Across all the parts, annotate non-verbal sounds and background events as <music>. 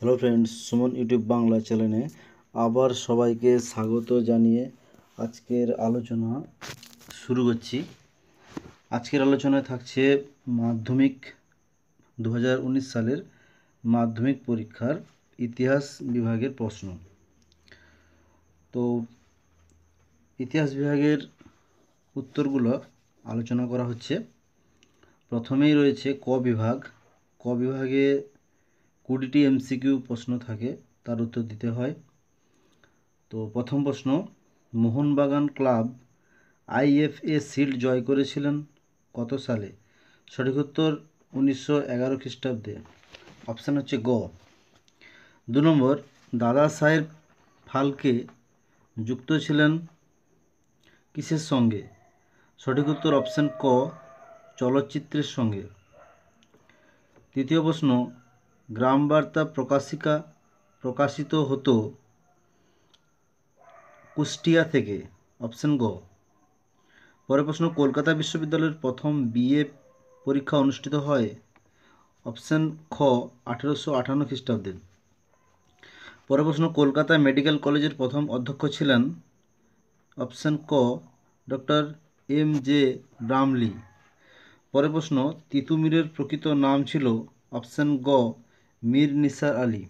hello friends Suman YouTube Bangla চ্যানেলে আবার সবাইকে স্বাগত জানিয়ে আজকের আলোচনা শুরু করছি আজকের আলোচনায় থাকছে মাধ্যমিক দু সালের মাধ্যমিক পরীক্ষার ইতিহাস বিভাগের প্রশ্ন তো ইতিহাস বিভাগের উত্তরগুলো আলোচনা করা হচ্ছে প্রথমেই রয়েছে ক বিভাগ ক বিভাগে কুড়িটি এমসিকিউ প্রশ্ন থাকে তার উত্তর দিতে হয় তো প্রথম প্রশ্ন মোহনবাগান ক্লাব আইএফএ সিল্ড জয় করেছিলেন কত সালে সঠিক উত্তর উনিশশো এগারো খ্রিস্টাব্দে অপশান হচ্ছে গ দু নম্বর দাদা সাহেব ফালকে যুক্ত ছিলেন কিসের সঙ্গে সঠিক উত্তর অপশান ক চলচ্চিত্রের সঙ্গে তৃতীয় প্রশ্ন গ্রামবার্তা প্রকাশিকা প্রকাশিত হতো কুষ্টিয়া থেকে অপশন গ পরের প্রশ্ন কলকাতা বিশ্ববিদ্যালয়ের প্রথম বিএ পরীক্ষা অনুষ্ঠিত হয় অপশন খ আঠেরোশো আটান্ন খ্রিস্টাব্দে পরের প্রশ্ন কলকাতা মেডিকেল কলেজের প্রথম অধ্যক্ষ ছিলেন অপশন ক ডক্টর এম জে ব্রামলি পরের প্রশ্ন তিতুমিরের প্রকৃত নাম ছিল অপশন গ মীর নিসার আলী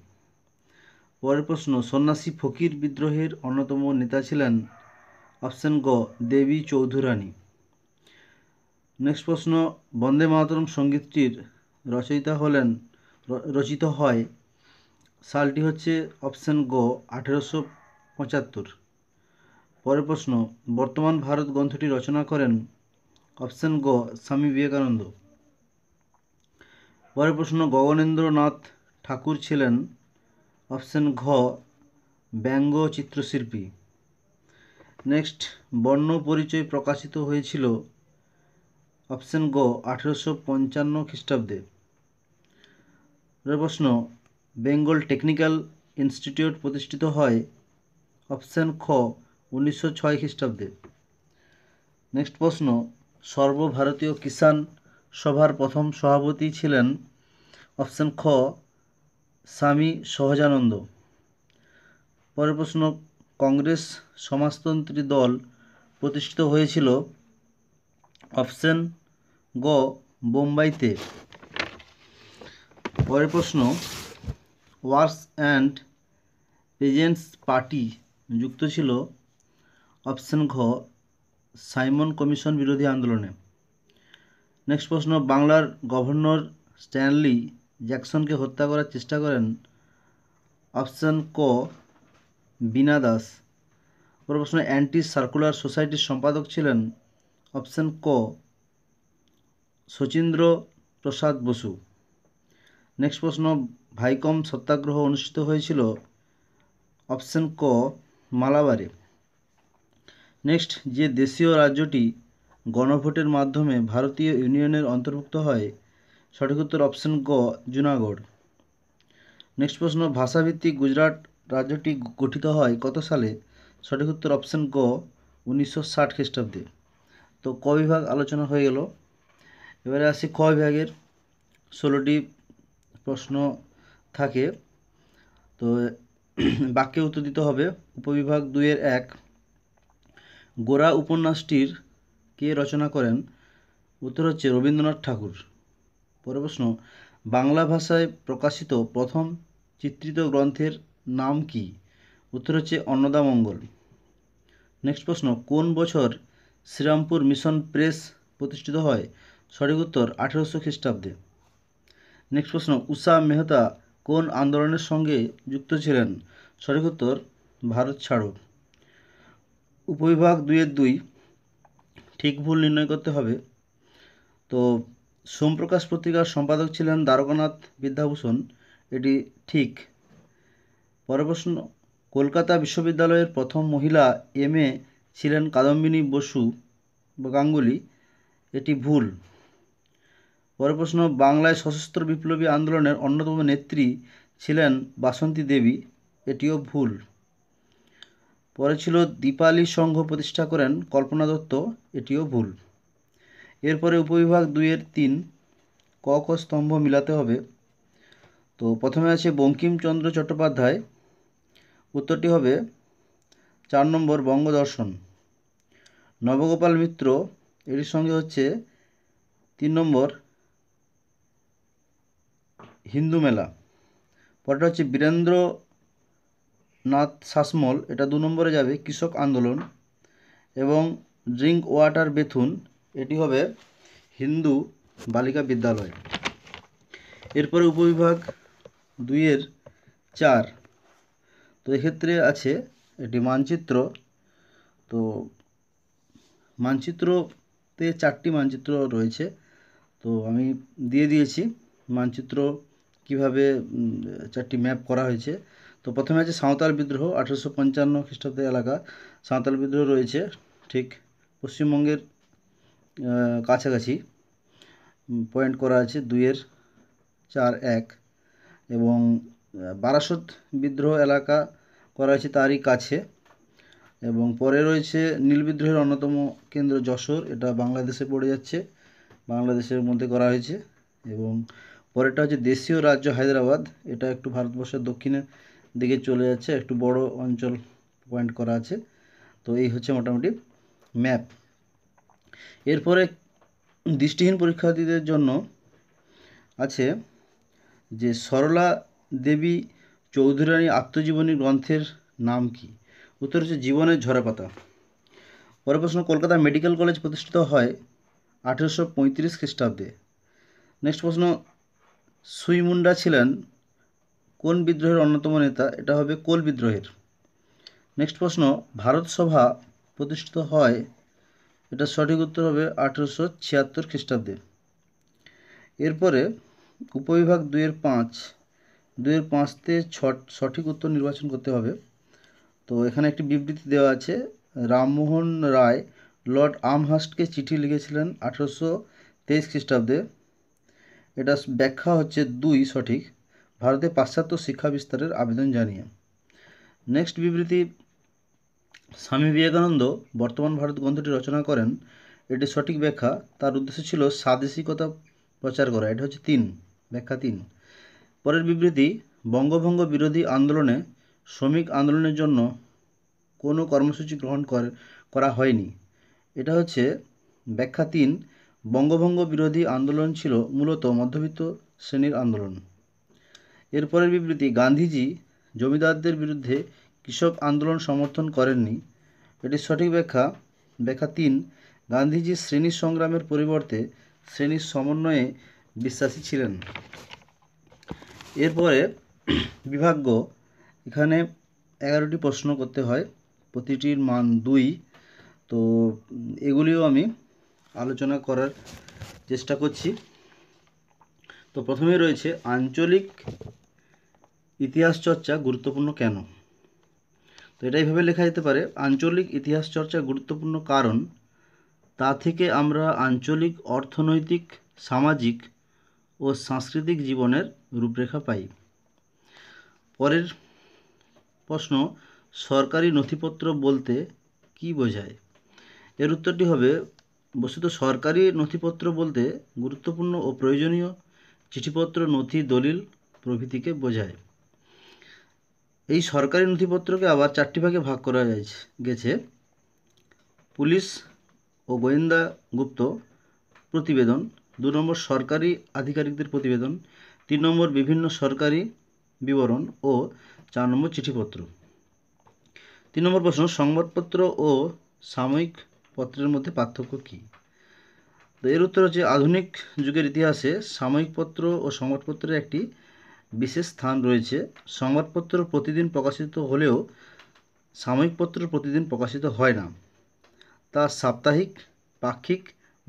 পরের প্রশ্ন সন্ন্যাসী ফকির বিদ্রোহের অন্যতম নেতা ছিলেন অপশন গ দেবী চৌধুরানী নেক্সট প্রশ্ন বন্দে মাতরম সঙ্গীতটির রচয়িতা হলেন রচিত হয় সালটি হচ্ছে অপশন গ আঠেরোশো পঁচাত্তর পরের প্রশ্ন বর্তমান ভারত গ্রন্থটি রচনা করেন অপশন গ স্বামী বিবেকানন্দ পরের প্রশ্ন গগনেন্দ্রনাথ ঠাকুর ছিলেন অপশন ঘ ব্যঙ্গ চিত্রশিল্পী নেক্সট বর্ণ পরিচয় প্রকাশিত হয়েছিল অপশন গ আঠেরোশো পঞ্চান্ন খ্রিস্টাব্দে প্রশ্ন বেঙ্গল টেকনিক্যাল ইনস্টিটিউট প্রতিষ্ঠিত হয় অপশন খ উনিশশো ছয় খ্রিস্টাব্দে নেক্সট প্রশ্ন সর্বভারতীয় কিষাণ সভার প্রথম সভাপতি ছিলেন অপশন খ স্বামী সহজানন্দ পরের প্রশ্ন কংগ্রেস সমাজতন্ত্রী দল প্রতিষ্ঠিত হয়েছিল অপশন গ বোম্বাইতে পরের প্রশ্ন ওয়ার্স অ্যান্ড পেজেন্টস পার্টি যুক্ত ছিল অপশন ঘ সাইমন কমিশন বিরোধী আন্দোলনে নেক্সট প্রশ্ন বাংলার গভর্নর স্ট্যানলি জ্যাকসনকে হত্যা করার চেষ্টা করেন অপশান ক বিনা দাস পর প্রশ্ন অ্যান্টি সার্কুলার সোসাইটির সম্পাদক ছিলেন অপশান ক শচীন্দ্র প্রসাদ বসু নেক্সট প্রশ্ন ভাইকম সত্যাগ্রহ অনুষ্ঠিত হয়েছিল অপশান ক মালাবারে নেক্সট যে দেশীয় রাজ্যটি গণভোটের মাধ্যমে ভারতীয় ইউনিয়নের অন্তর্ভুক্ত হয় সঠিক উত্তর অপশন গ জুনাগড় নেক্সট প্রশ্ন ভাষাভিত্তিক গুজরাট রাজ্যটি গঠিত হয় কত সালে সঠিক উত্তর অপশন গ উনিশশো ষাট খ্রিস্টাব্দে তো ক বিভাগ আলোচনা হয়ে গেল এবারে আসি ক বিভাগের ষোলোটি প্রশ্ন থাকে তো <clears throat> বাক্যে উত্তর দিতে হবে উপবিভাগ দুইয়ের এক গোরা উপন্যাসটির কে রচনা করেন উত্তর হচ্ছে রবীন্দ্রনাথ ঠাকুর পরের প্রশ্ন বাংলা ভাষায় প্রকাশিত প্রথম চিত্রিত গ্রন্থের নাম কি উত্তর হচ্ছে অন্নদামঙ্গল নেক্সট প্রশ্ন কোন বছর শ্রীরামপুর মিশন প্রেস প্রতিষ্ঠিত হয় সঠিক উত্তর আঠেরোশো খ্রিস্টাব্দে নেক্সট প্রশ্ন উষা মেহতা কোন আন্দোলনের সঙ্গে যুক্ত ছিলেন সঠিক উত্তর ভারত ছাড়ো উপবিভাগ দুইয়ের দুই ঠিক ভুল নির্ণয় করতে হবে তো সোমপ্রকাশ পত্রিকার সম্পাদক ছিলেন দ্বারকানাথ বিদ্যাভূষণ এটি ঠিক পরে প্রশ্ন কলকাতা বিশ্ববিদ্যালয়ের প্রথম মহিলা এম এ ছিলেন কাদম্বিনী বসু গাঙ্গুলি এটি ভুল পরে প্রশ্ন বাংলায় সশস্ত্র বিপ্লবী আন্দোলনের অন্যতম নেত্রী ছিলেন বাসন্তী দেবী এটিও ভুল পরে ছিল দীপালি সংঘ প্রতিষ্ঠা করেন কল্পনা দত্ত এটিও ভুল এরপরে উপবিভাগ দুইয়ের তিন ক ক স্তম্ভ মিলাতে হবে তো প্রথমে আছে বঙ্কিমচন্দ্র চট্টোপাধ্যায় উত্তরটি হবে চার নম্বর বঙ্গদর্শন নবগোপাল মিত্র এর সঙ্গে হচ্ছে তিন নম্বর হিন্দু মেলা পরটা হচ্ছে বীরেন্দ্রনাথ শাসমল এটা দু নম্বরে যাবে কৃষক আন্দোলন এবং ড্রিঙ্ক ওয়াটার বেথুন এটি হবে হিন্দু বালিকা বিদ্যালয় এরপরে উপবিভাগ দুইয়ের চার তো এক্ষেত্রে আছে এটি মানচিত্র তো মানচিত্রতে চারটি মানচিত্র রয়েছে তো আমি দিয়ে দিয়েছি মানচিত্র কিভাবে চারটি ম্যাপ করা হয়েছে তো প্রথমে আছে সাঁওতাল বিদ্রোহ আঠেরোশো পঞ্চান্ন খ্রিস্টাব্দে এলাকা সাঁওতাল বিদ্রোহ রয়েছে ঠিক পশ্চিমবঙ্গের কাছাকাছি পয়েন্ট করা আছে দুইয়ের চার এক এবং বারাসত বিদ্রোহ এলাকা করা হয়েছে তারই কাছে এবং পরে রয়েছে নীল বিদ্রোহের অন্যতম কেন্দ্র যশোর এটা বাংলাদেশে পড়ে যাচ্ছে বাংলাদেশের মধ্যে করা হয়েছে এবং পরেরটা হচ্ছে দেশীয় রাজ্য হায়দ্রাবাদ এটা একটু ভারতবর্ষের দক্ষিণের দিকে চলে যাচ্ছে একটু বড় অঞ্চল পয়েন্ট করা আছে তো এই হচ্ছে মোটামুটি ম্যাপ এরপরে দৃষ্টিহীন পরীক্ষার্থীদের জন্য আছে যে সরলা দেবী চৌধুরানী আত্মজীবনী গ্রন্থের নাম কি উত্তর হচ্ছে জীবনের ঝরাপাতা পরে প্রশ্ন কলকাতা মেডিকেল কলেজ প্রতিষ্ঠিত হয় আঠেরোশো পঁয়ত্রিশ খ্রিস্টাব্দে নেক্সট প্রশ্ন সুইমুন্ডা ছিলেন কোন বিদ্রোহের অন্যতম নেতা এটা হবে কোল বিদ্রোহের নেক্সট প্রশ্ন ভারত সভা প্রতিষ্ঠিত হয় এটা সঠিক উত্তর হবে আঠেরোশো ছিয়াত্তর খ্রিস্টাব্দে এরপরে উপবিভাগ দুইয়ের পাঁচ দুইয়ের পাঁচতে ছ সঠিক উত্তর নির্বাচন করতে হবে তো এখানে একটি বিবৃতি দেওয়া আছে রামমোহন রায় লর্ড আমহাস্টকে চিঠি লিখেছিলেন আঠেরোশো তেইশ খ্রিস্টাব্দে এটা ব্যাখ্যা হচ্ছে দুই সঠিক ভারতে পাশ্চাত্য শিক্ষা বিস্তারের আবেদন জানিয়ে নেক্সট বিবৃতি স্বামী বিবেকানন্দ বর্তমান ভারত গ্রন্থটি রচনা করেন এটি সঠিক ব্যাখ্যা তার উদ্দেশ্য ছিল স্বাদেশিকতা প্রচার করা এটা হচ্ছে তিন ব্যাখ্যা তিন পরের বিবৃতি বঙ্গভঙ্গ বিরোধী আন্দোলনে শ্রমিক আন্দোলনের জন্য কোনো কর্মসূচি গ্রহণ করা হয়নি এটা হচ্ছে ব্যাখ্যা তিন বঙ্গভঙ্গ বিরোধী আন্দোলন ছিল মূলত মধ্যবিত্ত শ্রেণীর আন্দোলন এরপরের বিবৃতি গান্ধীজি জমিদারদের বিরুদ্ধে কৃষক আন্দোলন সমর্থন করেননি এটির সঠিক ব্যাখ্যা ব্যাখ্যা তিন গান্ধীজি শ্রেণী সংগ্রামের পরিবর্তে শ্রেণীর সমন্বয়ে বিশ্বাসী ছিলেন এরপরে বিভাগ্য এখানে এগারোটি প্রশ্ন করতে হয় প্রতিটির মান দুই তো এগুলিও আমি আলোচনা করার চেষ্টা করছি তো প্রথমে রয়েছে আঞ্চলিক ইতিহাস চর্চা গুরুত্বপূর্ণ কেন তো এটা এইভাবে লেখা যেতে পারে আঞ্চলিক ইতিহাস চর্চা গুরুত্বপূর্ণ কারণ তা থেকে আমরা আঞ্চলিক অর্থনৈতিক সামাজিক ও সাংস্কৃতিক জীবনের রূপরেখা পাই পরের প্রশ্ন সরকারি নথিপত্র বলতে কি বোঝায় এর উত্তরটি হবে বস্তুত সরকারি নথিপত্র বলতে গুরুত্বপূর্ণ ও প্রয়োজনীয় চিঠিপত্র নথি দলিল প্রভৃতিকে বোঝায় এই সরকারি নথিপত্রকে আবার চারটি ভাগে ভাগ করা গেছে পুলিশ ও গোয়েন্দা গুপ্ত প্রতিবেদন দু নম্বর সরকারি আধিকারিকদের প্রতিবেদন তিন নম্বর বিভিন্ন সরকারি বিবরণ ও চার নম্বর চিঠিপত্র তিন নম্বর প্রশ্ন সংবাদপত্র ও সাময়িক পত্রের মধ্যে পার্থক্য কী তো এর উত্তর হচ্ছে আধুনিক যুগের ইতিহাসে সাময়িক পত্র ও সংবাদপত্রের একটি বিশেষ স্থান রয়েছে সংবাদপত্র প্রতিদিন প্রকাশিত হলেও সাময়িক পত্র প্রতিদিন প্রকাশিত হয় না তা সাপ্তাহিক পাক্ষিক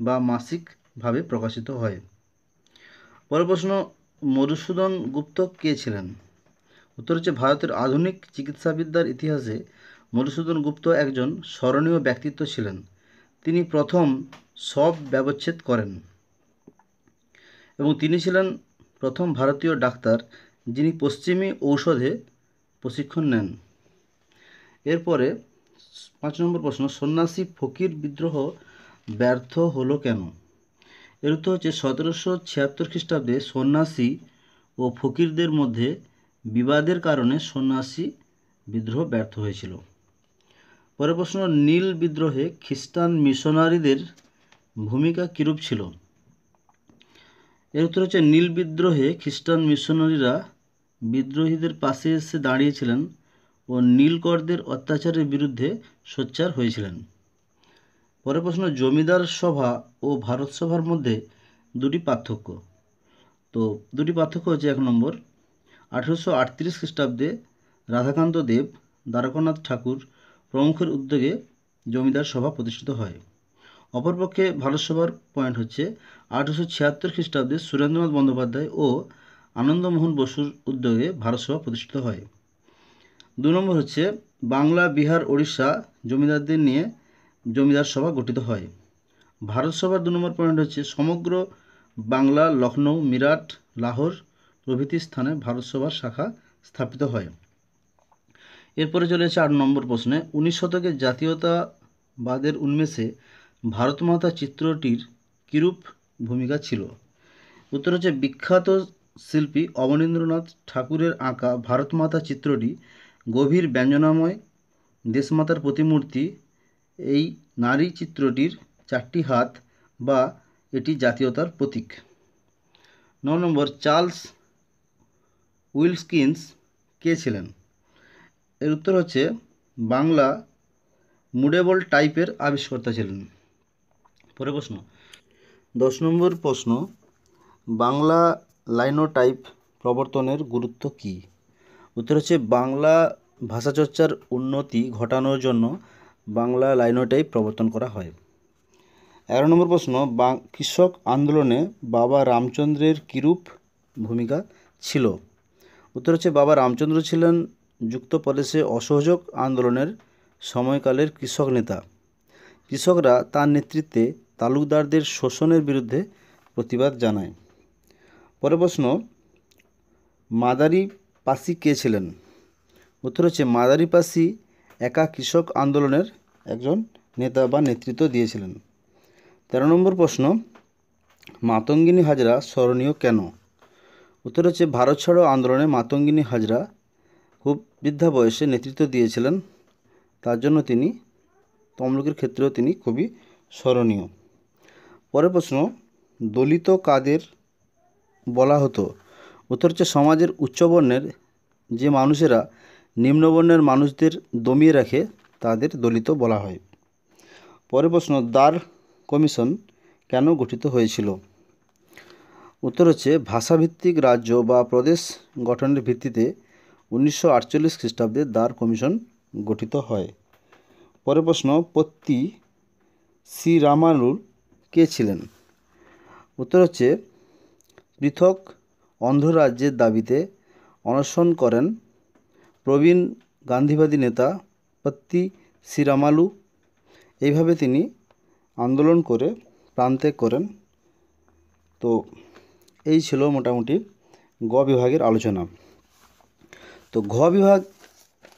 বা মাসিকভাবে প্রকাশিত হয় পরের প্রশ্ন মধুসূদন গুপ্ত কে ছিলেন উত্তর হচ্ছে ভারতের আধুনিক চিকিৎসাবিদ্যার ইতিহাসে মধুসূদন গুপ্ত একজন স্মরণীয় ব্যক্তিত্ব ছিলেন তিনি প্রথম সব ব্যবচ্ছেদ করেন এবং তিনি ছিলেন প্রথম ভারতীয় ডাক্তার যিনি পশ্চিমী ঔষধে প্রশিক্ষণ নেন এরপরে পাঁচ নম্বর প্রশ্ন সন্ন্যাসী ফকির বিদ্রোহ ব্যর্থ হলো কেন এর উত্তর হচ্ছে সতেরোশো ছিয়াত্তর খ্রিস্টাব্দে সন্ন্যাসী ও ফকিরদের মধ্যে বিবাদের কারণে সন্ন্যাসী বিদ্রোহ ব্যর্থ হয়েছিল পরের প্রশ্ন নীল বিদ্রোহে খ্রিস্টান মিশনারিদের ভূমিকা কীরূপ ছিল এর উত্তর হচ্ছে নীল বিদ্রোহে খ্রিস্টান মিশনারিরা বিদ্রোহীদের পাশে এসে দাঁড়িয়েছিলেন ও নীলকরদের অত্যাচারের বিরুদ্ধে সোচ্চার হয়েছিলেন পরে প্রশ্ন জমিদার সভা ও ভারত সভার মধ্যে দুটি পার্থক্য তো দুটি পার্থক্য হচ্ছে এক নম্বর আঠেরোশো আটত্রিশ খ্রিস্টাব্দে রাধাকান্ত দেব দ্বারকানাথ ঠাকুর প্রমুখের উদ্যোগে জমিদার সভা প্রতিষ্ঠিত হয় অপরপক্ষে ভারতসভার পয়েন্ট হচ্ছে আঠারোশো ছিয়াত্তর খ্রিস্টাব্দে সুরেন্দ্রনাথ বন্দ্যোপাধ্যায় ও আনন্দমোহন বসুর উদ্যোগে ভারতসভা প্রতিষ্ঠিত হয় দু নম্বর হচ্ছে বাংলা বিহার ওড়িশা জমিদারদের নিয়ে জমিদার সভা গঠিত হয় ভারতসভার দু নম্বর পয়েন্ট হচ্ছে সমগ্র বাংলা লখনৌ মিরাট লাহোর প্রভৃতি স্থানে ভারতসভার শাখা স্থাপিত হয় এরপরে চলেছে আট নম্বর প্রশ্নে উনিশ শতকে জাতীয়তাবাদের উন্মেষে ভারতমাতা চিত্রটির কিরূপ ভূমিকা ছিল উত্তর হচ্ছে বিখ্যাত শিল্পী অবনীন্দ্রনাথ ঠাকুরের আঁকা ভারতমাতা চিত্রটি গভীর ব্যঞ্জনাময় দেশমাতার প্রতিমূর্তি এই নারী চিত্রটির চারটি হাত বা এটি জাতীয়তার প্রতীক ন নম্বর চার্লস উইলস্কিন্স কে ছিলেন এর উত্তর হচ্ছে বাংলা মুডেবল টাইপের আবিষ্কর্তা ছিলেন পরে প্রশ্ন দশ নম্বর প্রশ্ন বাংলা লাইনোটাইপ প্রবর্তনের গুরুত্ব কী উত্তর হচ্ছে বাংলা ভাষাচর্চার উন্নতি ঘটানোর জন্য বাংলা লাইনোটাইপ প্রবর্তন করা হয় এগারো নম্বর প্রশ্ন কৃষক আন্দোলনে বাবা রামচন্দ্রের কিরূপ ভূমিকা ছিল উত্তর হচ্ছে বাবা রামচন্দ্র ছিলেন যুক্ত প্রদেশে অসহযোগ আন্দোলনের সময়কালের কৃষক নেতা কৃষকরা তার নেতৃত্বে তালুকদারদের শোষণের বিরুদ্ধে প্রতিবাদ জানায় পরে প্রশ্ন মাদারি পাসি কে ছিলেন উত্তর হচ্ছে মাদারি পাসি একা কৃষক আন্দোলনের একজন নেতা বা নেতৃত্ব দিয়েছিলেন তেরো নম্বর প্রশ্ন মাতঙ্গিনী হাজরা স্মরণীয় কেন উত্তর হচ্ছে ভারত ছাড়ো আন্দোলনে মাতঙ্গিনী হাজরা খুব বৃদ্ধা বয়সে নেতৃত্ব দিয়েছিলেন তার জন্য তিনি তমলুকের ক্ষেত্রেও তিনি খুবই স্মরণীয় পরের প্রশ্ন দলিত কাদের বলা হতো উত্তর হচ্ছে সমাজের উচ্চবর্ণের যে মানুষেরা নিম্নবর্ণের মানুষদের দমিয়ে রাখে তাদের দলিত বলা হয় পরের প্রশ্ন দ্বার কমিশন কেন গঠিত হয়েছিল উত্তর হচ্ছে ভাষাভিত্তিক রাজ্য বা প্রদেশ গঠনের ভিত্তিতে উনিশশো আটচল্লিশ খ্রিস্টাব্দে দ্বার কমিশন গঠিত হয় পরের প্রশ্ন পত্তি শ্রীরামানুর কে ছিলেন উত্তর হচ্ছে পৃথক অন্ধ্র রাজ্যের দাবিতে অনশন করেন প্রবীণ গান্ধীবাদী নেতা পত্তি শ্রীরামালু এইভাবে তিনি আন্দোলন করে প্রান্তেক করেন তো এই ছিল মোটামুটি গ বিভাগের আলোচনা তো ঘ বিভাগ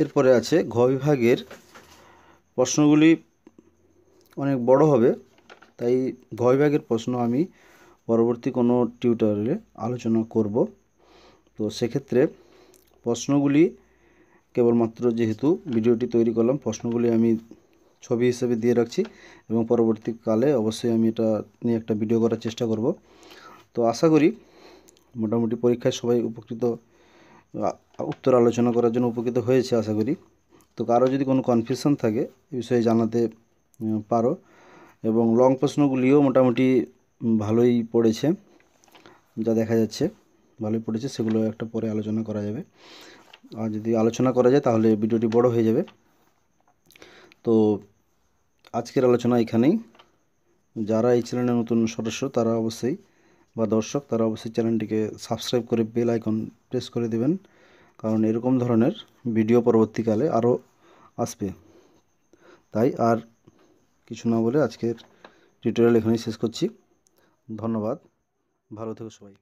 এরপরে আছে ঘ বিভাগের প্রশ্নগুলি অনেক বড় হবে তাই ভয়ভাগের প্রশ্ন আমি পরবর্তী কোনো টিউটোরিয়ালে আলোচনা করব তো সেক্ষেত্রে প্রশ্নগুলি কেবলমাত্র যেহেতু ভিডিওটি তৈরি করলাম প্রশ্নগুলি আমি ছবি হিসেবে দিয়ে রাখছি এবং পরবর্তীকালে অবশ্যই আমি এটা নিয়ে একটা ভিডিও করার চেষ্টা করব তো আশা করি মোটামুটি পরীক্ষায় সবাই উপকৃত উত্তর আলোচনা করার জন্য উপকৃত হয়েছে আশা করি তো কারো যদি কোনো কনফিউশন থাকে এ বিষয়ে জানাতে পারো এবং লং প্রশ্নগুলিও মোটামুটি ভালোই পড়েছে যা দেখা যাচ্ছে ভালোই পড়েছে সেগুলো একটা পরে আলোচনা করা যাবে আর যদি আলোচনা করা যায় তাহলে ভিডিওটি বড় হয়ে যাবে তো আজকের আলোচনা এখানেই যারা এই চ্যানেলে নতুন সদস্য তারা অবশ্যই বা দর্শক তারা অবশ্যই চ্যানেলটিকে সাবস্ক্রাইব করে বেল আইকন প্রেস করে দেবেন কারণ এরকম ধরনের ভিডিও পরবর্তীকালে আরও আসবে তাই আর কিছু না বলে আজকের টিউটোরিয়াল এখানেই শেষ করছি ধন্যবাদ ভালো থেকো সবাই